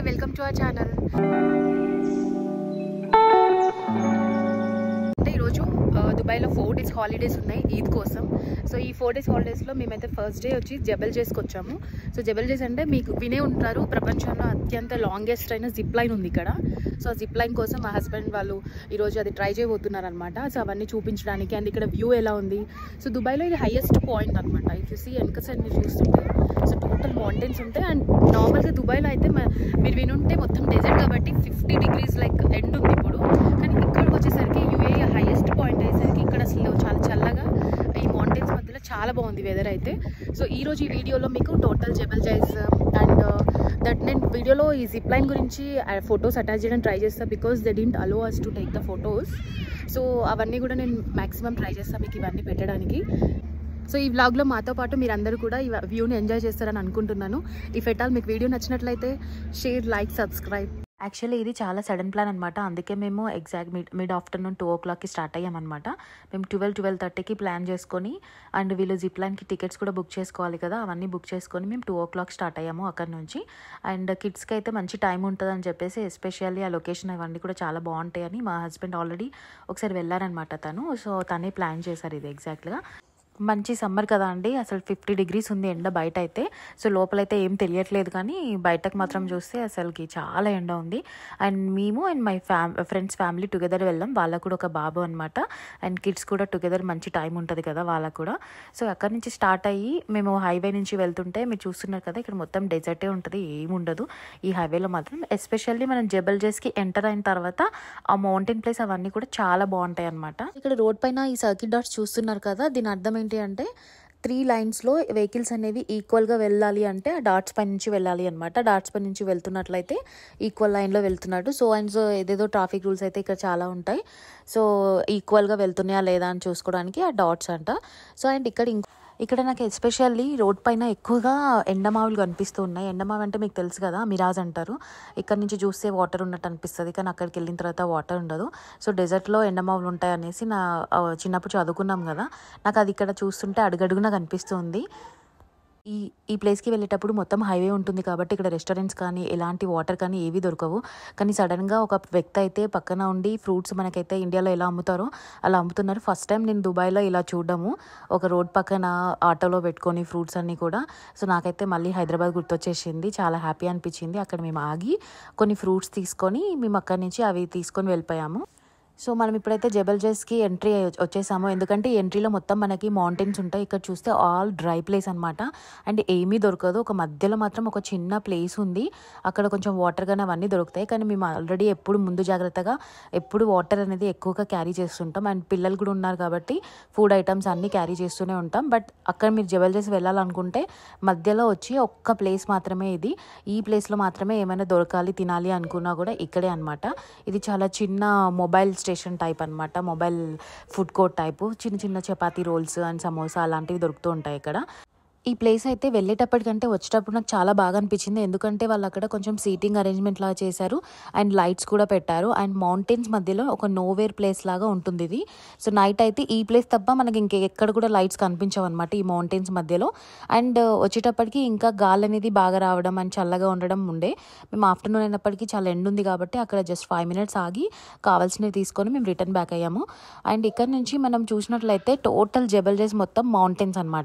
welcome to our channel. దుబాయ్లో four days holidays ఉన్నాయి ఈద్ కోసం సో ఈ ఫోర్ డేస్ హాలిడేస్లో మేమైతే ఫస్ట్ డే వచ్చి జబల్ చేసుకొచ్చాము సో జబల్ చేసి అంటే మీకు వినే ఉంటారు ప్రపంచంలో అత్యంత లాంగెస్ట్ అయిన జిప్ లైన్ ఉంది ఇక్కడ సో ఆ జిప్ లైన్ కోసం మా హస్బెండ్ వాళ్ళు ఈరోజు అది ట్రై చేయబోతున్నారనమాట సో అవన్నీ చూపించడానికి అండ్ ఇక్కడ వ్యూ ఎలా ఉంది సో దుబాయ్లో ఇది హైయెస్ట్ పాయింట్ అనమాట ఇఫ్ యూ సీ వెనక సైడ్ మీరు చూస్తుంటే సో టోటల్ మౌంటైన్స్ ఉంటాయి అండ్ నార్మల్గా దుబాయ్లో అయితే మీరు వినుంటే మొత్తం డెజర్ట్ కాబట్టి ఫిఫ్టీ డిగ్రీస్ లైక్ ఎండ్ ఉంది ఇప్పుడు కానీ ఇక్కడికి వచ్చేసరికి యూఏ హైయెస్ట్ పాయింట్ అసలు చాలా చల్లగా ఈ మౌంటైన్స్ మధ్యలో చాలా బాగుంది వెదర్ అయితే సో ఈరోజు ఈ వీడియోలో మీకు total Jebel Jais and that నేను వీడియోలో ఈ జిప్ లైన్ గురించి ఫొటోస్ uh, అటాచ్ చేయడం ట్రై చేస్తాను because the didn't allow us to take the photos so అవన్నీ కూడా నేను మ్యాక్సిమం ట్రై చేస్తాను మీకు ఇవన్నీ పెట్టడానికి సో ఈ వ్లాగ్లో మాతో పాటు మీరందరూ కూడా ఈ వ్యూని ఎంజాయ్ చేస్తారని అనుకుంటున్నాను ఈ ఫెటాల్ మీకు వీడియో నచ్చినట్లయితే షేర్ లైక్ సబ్స్క్రైబ్ యాక్చువల్లీ ఇది చాలా సడన్ ప్లాన్ అనమాట అందుకే మేము exact mid mid afternoon two o క్లాక్కి స్టార్ట్ అయ్యామన్నమాట మేము ట్వెల్వ్ ట్వెల్వ్ థర్టీకి ప్లాన్ చేసుకొని అండ్ వీళ్ళు జిప్ లైన్కి టికెట్స్ కూడా బుక్ చేసుకోవాలి కదా అవన్నీ బుక్ చేసుకొని మేము టూ ఓ క్లాక్ స్టార్ట్ అయ్యాము అక్కడ నుంచి అండ్ కిడ్స్కి అయితే మంచి టైం ఉంటుందని చెప్పేసి ఎస్పెషల్లీ ఆ లొకేషన్ అవన్నీ కూడా చాలా బాగుంటాయని మా హస్బెండ్ ఆల్రెడీ ఒకసారి వెళ్ళారనమాట తను సో తనే ప్లాన్ చేశారు ఇది ఎగ్జాక్ట్గా మంచి సమ్మర్ కదా అండి అసలు ఫిఫ్టీ డిగ్రీస్ ఉంది ఎండ బయట అయితే సో లోపలైతే ఏం తెలియట్లేదు కానీ బయటకు మాత్రం చూస్తే అసలుకి చాలా ఎండ ఉంది అండ్ మేము and my fam friends family together వెళ్ళాం వాళ్ళకు కూడా ఒక బాబు అనమాట అండ్ కిడ్స్ కూడా టుగెదర్ మంచి టైం ఉంటుంది కదా వాళ్ళకు కూడా సో అక్కడి నుంచి స్టార్ట్ అయ్యి మేము హైవే నుంచి వెళ్తుంటే మీరు చూస్తున్నారు కదా ఇక్కడ మొత్తం డెజర్టే ఉంటుంది ఏముండదు ఈ హైవేలో మాత్రం ఎస్పెషల్లీ మనం జబల్ జేస్కి ఎంటర్ అయిన తర్వాత ఆ మౌంటైన్ ప్లేస్ అవన్నీ కూడా చాలా బాగుంటాయి అనమాట ఇక్కడ రోడ్ పైన ఈ సర్కిల్ డాట్స్ చూస్తున్నారు కదా దీని అర్థం ఏంటి అంటే త్రీ లైన్స్లో వెహికల్స్ అనేవి ఈక్వల్గా వెళ్ళాలి అంటే ఆ డాట్స్ పై నుంచి వెళ్ళాలి అనమాట డాట్స్ పై నుంచి వెళ్తున్నట్లయితే ఈక్వల్ లైన్లో వెళ్తున్నట్టు సో అండ్ ఏదేదో ట్రాఫిక్ రూల్స్ అయితే ఇక్కడ చాలా ఉంటాయి సో ఈక్వల్గా వెళ్తున్నాయా లేదా అని చూసుకోవడానికి ఆ డాట్స్ అంట సో అండ్ ఇక్కడ ఇంకో ఇక్కడ నాకు ఎస్పెషల్లీ రోడ్ పైన ఎక్కువగా ఎండమావులు కనిపిస్తూ ఉన్నాయి ఎండమావి అంటే మీకు తెలుసు కదా మిరాజ్ అంటారు ఇక్కడ నుంచి చూస్తే వాటర్ ఉన్నట్టు అనిపిస్తుంది కానీ అక్కడికి వెళ్ళిన తర్వాత వాటర్ ఉండదు సో డెజర్ట్లో ఎండమావులు ఉంటాయి అనేసి నా చిన్నప్పుడు చదువుకున్నాం కదా నాకు అది ఇక్కడ చూస్తుంటే అడుగడుగునా కనిపిస్తుంది ఈ ఈ ప్లేస్కి వెళ్ళేటప్పుడు మొత్తం హైవే ఉంటుంది కాబట్టి ఇక్కడ రెస్టారెంట్స్ కానీ ఎలాంటి వాటర్ కానీ ఏవి దొరకవు కానీ సడన్గా ఒక వ్యక్తి అయితే పక్కన ఉండి ఫ్రూట్స్ మనకైతే ఇండియాలో ఎలా అమ్ముతారో అలా అమ్ముతున్నారు ఫస్ట్ టైం నేను దుబాయ్లో ఇలా చూడడము ఒక రోడ్ పక్కన ఆటోలో పెట్టుకొని ఫ్రూట్స్ అన్నీ కూడా సో నాకైతే మళ్ళీ హైదరాబాద్ గుర్తొచ్చేసింది చాలా హ్యాపీ అనిపించింది అక్కడ మేము ఆగి కొన్ని ఫ్రూట్స్ తీసుకొని మేము అక్కడి నుంచి అవి తీసుకొని వెళ్ళిపోయాము సో మనం ఇప్పుడైతే జబల్జెస్కి ఎంట్రీ వచ్చేసాము ఎందుకంటే ఎంట్రీలో మొత్తం మనకి మౌంటైన్స్ ఉంటాయి ఇక్కడ చూస్తే ఆల్ డ్రై ప్లేస్ అనమాట అండ్ ఏమీ దొరకదు ఒక మధ్యలో మాత్రం ఒక చిన్న ప్లేస్ ఉంది అక్కడ కొంచెం వాటర్ కానీ అవన్నీ దొరుకుతాయి కానీ మేము ఆల్రెడీ ఎప్పుడు ముందు జాగ్రత్తగా ఎప్పుడు వాటర్ అనేది ఎక్కువగా క్యారీ చేస్తుంటాం అండ్ పిల్లలు కూడా ఉన్నారు కాబట్టి ఫుడ్ ఐటమ్స్ అన్నీ క్యారీ చేస్తూనే ఉంటాం బట్ అక్కడ మీరు జబల్జస్ వెళ్ళాలనుకుంటే మధ్యలో వచ్చి ఒక్క ప్లేస్ మాత్రమే ఇది ఈ ప్లేస్లో మాత్రమే ఏమైనా దొరకాలి తినాలి అనుకున్నా కూడా ఇక్కడే అనమాట ఇది చాలా చిన్న మొబైల్స్ స్టేషన్ టైప్ అనమాట మొబైల్ ఫుడ్ కోర్ట్ టైపు చిన్న చిన్న చపాతీ రోల్స్ అండ్ సమోసా అలాంటివి దొరుకుతూ ఉంటాయి ఇక్కడ ఈ ప్లేస్ అయితే వెళ్ళేటప్పటికంటే వచ్చేటప్పుడు నాకు చాలా బాగా అనిపించింది ఎందుకంటే వాళ్ళు అక్కడ కొంచెం సీటింగ్ అరేంజ్మెంట్ లాగా చేశారు అండ్ లైట్స్ కూడా పెట్టారు అండ్ మౌంటైన్స్ మధ్యలో ఒక నోవేర్ ప్లేస్ లాగా ఉంటుంది ఇది సో నైట్ అయితే ఈ ప్లేస్ తప్ప మనకి ఇంకెక్కడ కూడా లైట్స్ కనిపించవు అనమాట ఈ మౌంటైన్స్ మధ్యలో అండ్ వచ్చేటప్పటికి ఇంకా గాలి అనేది బాగా రావడం అండ్ చల్లగా ఉండడం ఉండే మేము ఆఫ్టర్నూన్ అయినప్పటికీ చాలా ఎండ్ ఉంది కాబట్టి అక్కడ జస్ట్ ఫైవ్ మినిట్స్ ఆగి కావాల్సినవి తీసుకొని మేము రిటర్న్ బ్యాక్ అయ్యాము అండ్ ఇక్కడ నుంచి మనం చూసినట్లయితే టోటల్ జబల్జెస్ మొత్తం మౌంటైన్స్ అనమాట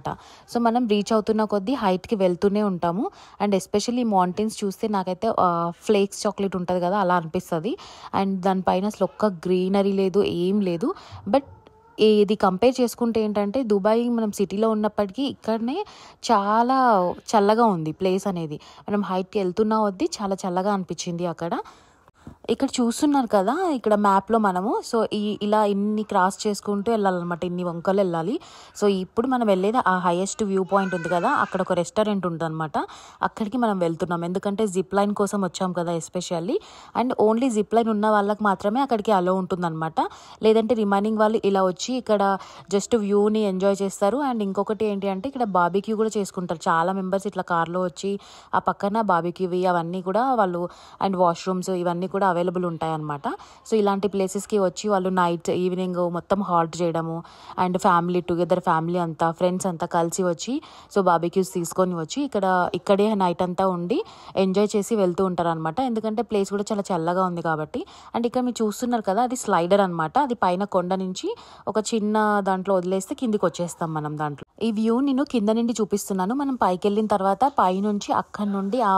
సో మనం రీచ్ రీచ్ అవుతున్న కొద్దీ హైట్కి వెళ్తూనే ఉంటాము అండ్ ఎస్పెషల్లీ మౌంటైన్స్ చూస్తే నాకైతే ఫ్లేక్స్ చాక్లెట్ ఉంటుంది కదా అలా అనిపిస్తుంది అండ్ దానిపైన అసలు ఒక్క గ్రీనరీ లేదు ఏం లేదు బట్ ఇది కంపేర్ చేసుకుంటే ఏంటంటే దుబాయ్ మనం సిటీలో ఉన్నప్పటికీ ఇక్కడనే చాలా చల్లగా ఉంది ప్లేస్ అనేది మనం హైట్కి వెళ్తున్నా వద్దీ చాలా చల్లగా అనిపించింది అక్కడ ఇక్కడ చూస్తున్నారు కదా ఇక్కడ మ్యాప్లో మనము సో ఈ ఇలా ఇన్ని క్రాస్ చేసుకుంటూ వెళ్ళాలన్నమాట ఇన్ని వంకలు వెళ్ళాలి సో ఇప్పుడు మనం వెళ్ళేది ఆ హైయెస్ట్ వ్యూ పాయింట్ ఉంది కదా అక్కడ ఒక రెస్టారెంట్ ఉందన్నమాట అక్కడికి మనం వెళ్తున్నాం ఎందుకంటే జిప్ లైన్ కోసం వచ్చాం కదా especially and only zip line ఉన్న వాళ్ళకి మాత్రమే అక్కడికి అలో ఉంటుందన్నమాట లేదంటే రిమైనింగ్ వాళ్ళు ఇలా వచ్చి ఇక్కడ జస్ట్ వ్యూని ఎంజాయ్ చేస్తారు అండ్ ఇంకొకటి ఏంటి అంటే ఇక్కడ బాబీక్యూ కూడా చేసుకుంటారు చాలా మెంబర్స్ ఇట్లా కార్లో వచ్చి ఆ పక్కన బాబీక్యూవి అవన్నీ కూడా వాళ్ళు అండ్ వాష్రూమ్స్ ఇవన్నీ కూడా అవైలబుల్ ఉంటాయన్నమాట సో ఇలాంటి ప్లేసెస్కి వచ్చి వాళ్ళు నైట్ ఈవినింగ్ మొత్తం హాల్ట్ చేయడము అండ్ ఫ్యామిలీ టుగెదర్ ఫ్యామిలీ అంతా ఫ్రెండ్స్ అంతా కలిసి వచ్చి సో బాబీక్యూస్ తీసుకొని వచ్చి ఇక్కడ ఇక్కడే నైట్ అంతా ఉండి ఎంజాయ్ చేసి వెళ్తూ ఉంటారనమాట ఎందుకంటే ప్లేస్ కూడా చాలా చల్లగా ఉంది కాబట్టి అండ్ ఇక్కడ మీరు చూస్తున్నారు కదా అది స్లైడర్ అనమాట అది పైన కొండ నుంచి ఒక చిన్న దాంట్లో వదిలేస్తే కిందికి వచ్చేస్తాం మనం దాంట్లో ఈ వ్యూ నేను కింద నుండి చూపిస్తున్నాను మనం పైకి వెళ్ళిన తర్వాత పైనుంచి అక్కడి నుండి ఆ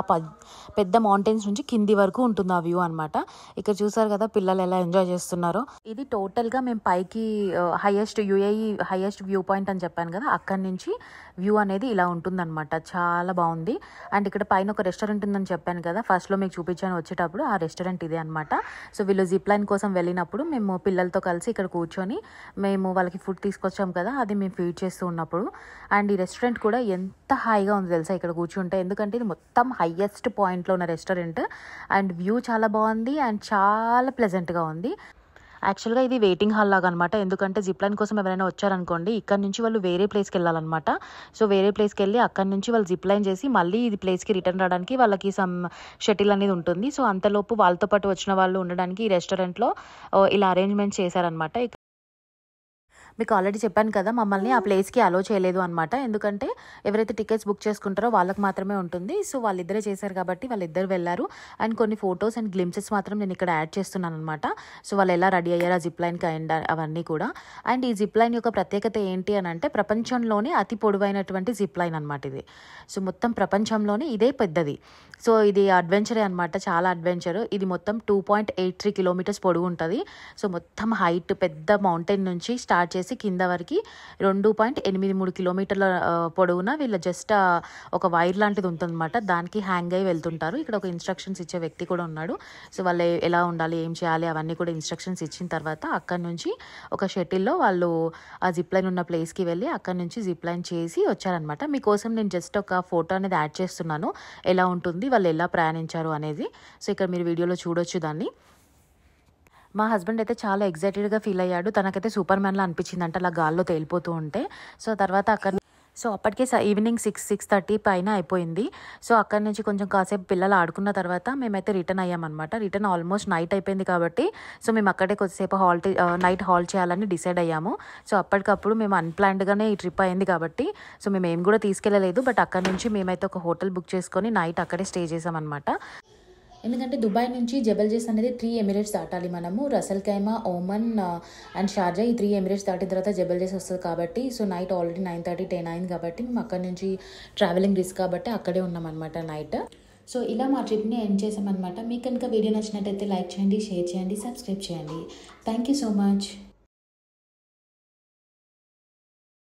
పెద్ద మౌంటైన్స్ నుంచి కింది వరకు ఉంటుంది ఆ వ్యూ అనమాట ఇక్కడ చూసారు కదా పిల్లలు ఎలా ఎంజాయ్ చేస్తున్నారో ఇది టోటల్ గా మేము పైకి highest UAE highest view point అని చెప్పాను కదా అక్కడ నుంచి వ్యూ అనేది ఇలా ఉంటుందన్నమాట చాలా బాగుంది అండ్ ఇక్కడ పైన ఒక రెస్టారెంట్ ఉందని చెప్పాను కదా ఫస్ట్ లో మీకు చూపించాను వచ్చేటప్పుడు ఆ రెస్టారెంట్ ఇదే అనమాట సో వీళ్ళు జిప్ లైన్ కోసం వెళ్ళినప్పుడు మేము పిల్లలతో కలిసి ఇక్కడ కూర్చొని మేము వాళ్ళకి ఫుడ్ తీసుకొచ్చాం కదా అది మేము ఫీడ్ చేస్తూ ఉన్నప్పుడు అండ్ ఈ రెస్టారెంట్ కూడా ఎంత ఎంత హాయిగా ఉంది తెలుసా ఇక్కడ కూర్చుంటే ఎందుకంటే ఇది మొత్తం హయ్యెస్ట్ పాయింట్లో ఉన్న రెస్టారెంట్ అండ్ వ్యూ చాలా బాగుంది అండ్ చాలా ప్లెజెంట్గా ఉంది యాక్చువల్గా ఇది వెయిటింగ్ హాల్ లాగా అనమాట ఎందుకంటే జిప్ లైన్ కోసం ఎవరైనా వచ్చారనుకోండి ఇక్కడ నుంచి వాళ్ళు వేరే ప్లేస్కి వెళ్ళాలన్నమాట సో వేరే ప్లేస్కి వెళ్ళి అక్కడి నుంచి వాళ్ళు జిప్ లైన్ చేసి మళ్ళీ ఇది ప్లేస్కి రిటర్న్ రావడానికి వాళ్ళకి సమ్ షటిల్ అనేది ఉంటుంది సో అంతలోపు వాళ్ళతో పాటు వచ్చిన వాళ్ళు ఉండడానికి ఈ రెస్టారెంట్లో uh, ఇలా అరేంజ్మెంట్ చేశారనమాట మీకు ఆల్రెడీ చెప్పాను కదా మమ్మల్ని ఆ ప్లేస్కి hmm. అలో చేయలేదు అనమాట ఎందుకంటే ఎవరైతే టికెట్స్ బుక్ చేసుకుంటారో వాళ్ళకి మాత్రమే ఉంటుంది సో వాళ్ళిద్దరే చేశారు కాబట్టి వాళ్ళిద్దరు వెళ్ళారు అండ్ కొన్ని ఫొటోస్ అండ్ గ్లిమ్సెస్ మాత్రం నేను ఇక్కడ యాడ్ చేస్తున్నాను అనమాట సో వాళ్ళు ఎలా రెడీ అయ్యారు ఆ జిప్ లైన్కి అండ్ అవన్నీ కూడా అండ్ ఈ జిప్ లైన్ యొక్క ప్రత్యేకత ఏంటి అని అంటే ప్రపంచంలోనే అతి పొడవైనటువంటి జిప్ లైన్ అనమాట ఇది సో మొత్తం ప్రపంచంలోనే ఇదే పెద్దది సో ఇది అడ్వెంచరే అనమాట చాలా అడ్వెంచర్ ఇది మొత్తం two point eight three kilometres పొడుగు ఉంటుంది సో మొత్తం హైట్ పెద్ద మౌంటైన్ నుంచి స్టార్ట్ చేసి వచ్చేసి కింద వరకు రెండు పాయింట్ ఎనిమిది మూడు కిలోమీటర్ల పొడవునా వీళ్ళ జస్ట్ ఒక వైర్ లాంటిది ఉంటుందన్నమాట దానికి హ్యాంగ్ అయ్యి వెళ్తుంటారు ఇక్కడ ఒక ఇన్స్ట్రక్షన్స్ ఇచ్చే వ్యక్తి కూడా ఉన్నాడు సో వాళ్ళు ఎలా ఉండాలి ఏం చేయాలి అవన్నీ కూడా ఇన్స్ట్రక్షన్స్ ఇచ్చిన తర్వాత అక్కడ నుంచి ఒక షటిల్లో వాళ్ళు ఆ జిప్ లైన్ ఉన్న ప్లేస్కి వెళ్ళి అక్కడ నుంచి జిప్ లైన్ చేసి వచ్చారనమాట మీకోసం నేను జస్ట్ ఒక ఫోటో అనేది యాడ్ చేస్తున్నాను ఎలా ఉంటుంది వాళ్ళు ఎలా ప్రయాణించారు అనేది సో ఇక్కడ మీరు వీడియోలో చూడొచ్చు దాన్ని మా హస్బెండ్ అయితే చాలా ఎగ్జైటెడ్గా ఫీల్ అయ్యాడు తనకైతే సూపర్ మ్యాన్లా అంటే అలా గాల్లో తేలిపోతూ ఉంటే సో తర్వాత అక్కడ సో అప్పటికే ఈవినింగ్ సిక్స్ సిక్స్ థర్టీ పైన అయిపోయింది సో అక్కడి నుంచి కొంచెం కాసేపు పిల్లలు ఆడుకున్న తర్వాత మేమైతే రిటర్న్ అయ్యామన్నమాట రిటర్న్ ఆల్మోస్ట్ నైట్ అయిపోయింది కాబట్టి సో మేము అక్కడే కొద్దిసేపు హాల్ట్ నైట్ హాల్ చేయాలని డిసైడ్ అయ్యాము సో అప్పటికప్పుడు మేము అన్ప్లాన్డ్గానే ఈ ట్రిప్ అయింది కాబట్టి సో మేము ఏం కూడా తీసుకెళ్ళలేదు బట్ అక్కడి నుంచి మేమైతే ఒక హోటల్ బుక్ చేసుకొని నైట్ అక్కడే స్టే చేసామన్నమాట ఎందుకంటే దుబాయ్ నుంచి జబల్ జేస్ అనేది త్రీ ఎమిరేట్స్ దాటాలి మనము Ras al Khaimah Oman and Sharjah ఈ త్రీ ఎమిరేట్స్ దాటిన తర్వాత జబల్ జేస్ వస్తుంది కాబట్టి so night already nine thirty ten అయింది కాబట్టి మేము అక్కడి నుంచి ట్రావెలింగ్ రిస్క్ కాబట్టి అక్కడే ఉన్నాం అనమాట నైట్ సో ఇలా మా ట్రిప్ని ఎండ్ చేసామన్నమాట మీకు కనుక వీడియో నచ్చినట్టయితే లైక్ చేయండి షేర్ చేయండి సబ్స్క్రైబ్ చేయండి థ్యాంక్ యూ సో మచ్